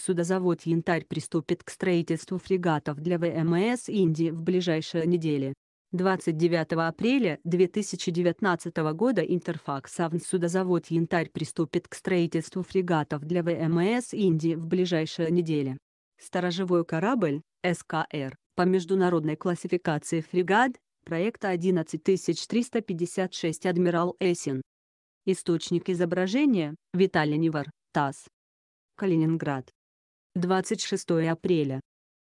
Судозавод «Янтарь» приступит к строительству фрегатов для ВМС Индии в ближайшие недели. 29 апреля 2019 года Интерфакс судозавод «Янтарь» приступит к строительству фрегатов для ВМС Индии в ближайшие недели. Сторожевой корабль, СКР, по международной классификации фрегат, проекта 11356 «Адмирал Эсин». Источник изображения – Виталий Невар, ТАСС. Калининград. 26 апреля.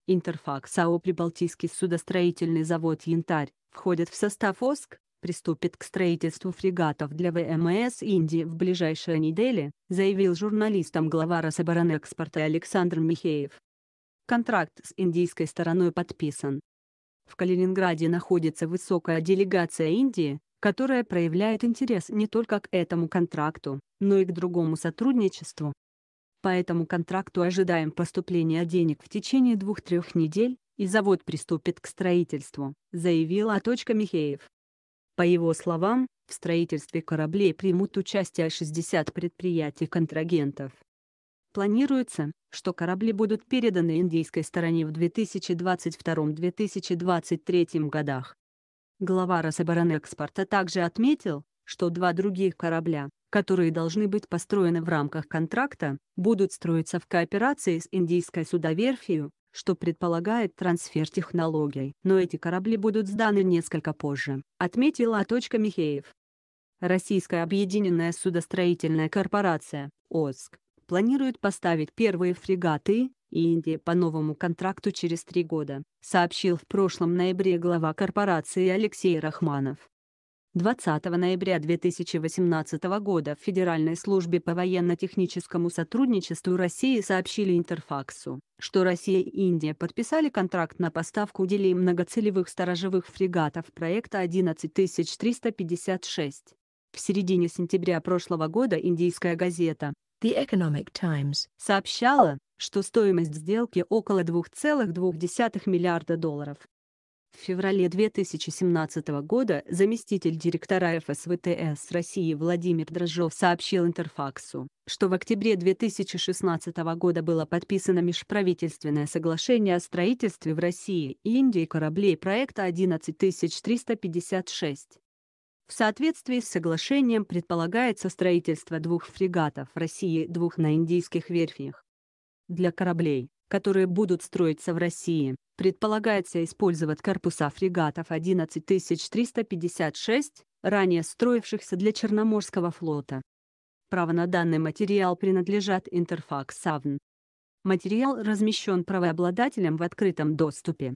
Интерфакс АО «Прибалтийский судостроительный завод «Янтарь» входит в состав ОСК, приступит к строительству фрегатов для ВМС Индии в ближайшие недели, заявил журналистам глава Рособоронэкспорта Александр Михеев. Контракт с индийской стороной подписан. В Калининграде находится высокая делегация Индии, которая проявляет интерес не только к этому контракту, но и к другому сотрудничеству. По этому контракту ожидаем поступления денег в течение двух-трех недель, и завод приступит к строительству», — заявил А. Михеев. По его словам, в строительстве кораблей примут участие 60 предприятий-контрагентов. Планируется, что корабли будут переданы индийской стороне в 2022-2023 годах. Глава Рособоронэкспорта также отметил, что два других корабля, которые должны быть построены в рамках контракта, будут строиться в кооперации с индийской судоверфью, что предполагает трансфер технологий, но эти корабли будут сданы несколько позже, отметила А. Михеев. Российская объединенная судостроительная корпорация, ОСК, планирует поставить первые фрегаты Индии по новому контракту через три года, сообщил в прошлом ноябре глава корпорации Алексей Рахманов. 20 ноября 2018 года в Федеральной службе по военно-техническому сотрудничеству России сообщили Интерфаксу, что Россия и Индия подписали контракт на поставку делей многоцелевых сторожевых фрегатов проекта 11356. В середине сентября прошлого года индийская газета The Economic Times сообщала, что стоимость сделки около 2,2 миллиарда долларов. В феврале 2017 года заместитель директора ФСВТС России Владимир Дрожжов сообщил Интерфаксу, что в октябре 2016 года было подписано межправительственное соглашение о строительстве в России и Индии кораблей проекта 11356. В соответствии с соглашением предполагается строительство двух фрегатов в России и двух на индийских верфях. Для кораблей, которые будут строиться в России, предполагается использовать корпуса фрегатов 11356, ранее строившихся для Черноморского флота. Право на данный материал принадлежат Интерфакс авн Материал размещен правообладателем в открытом доступе.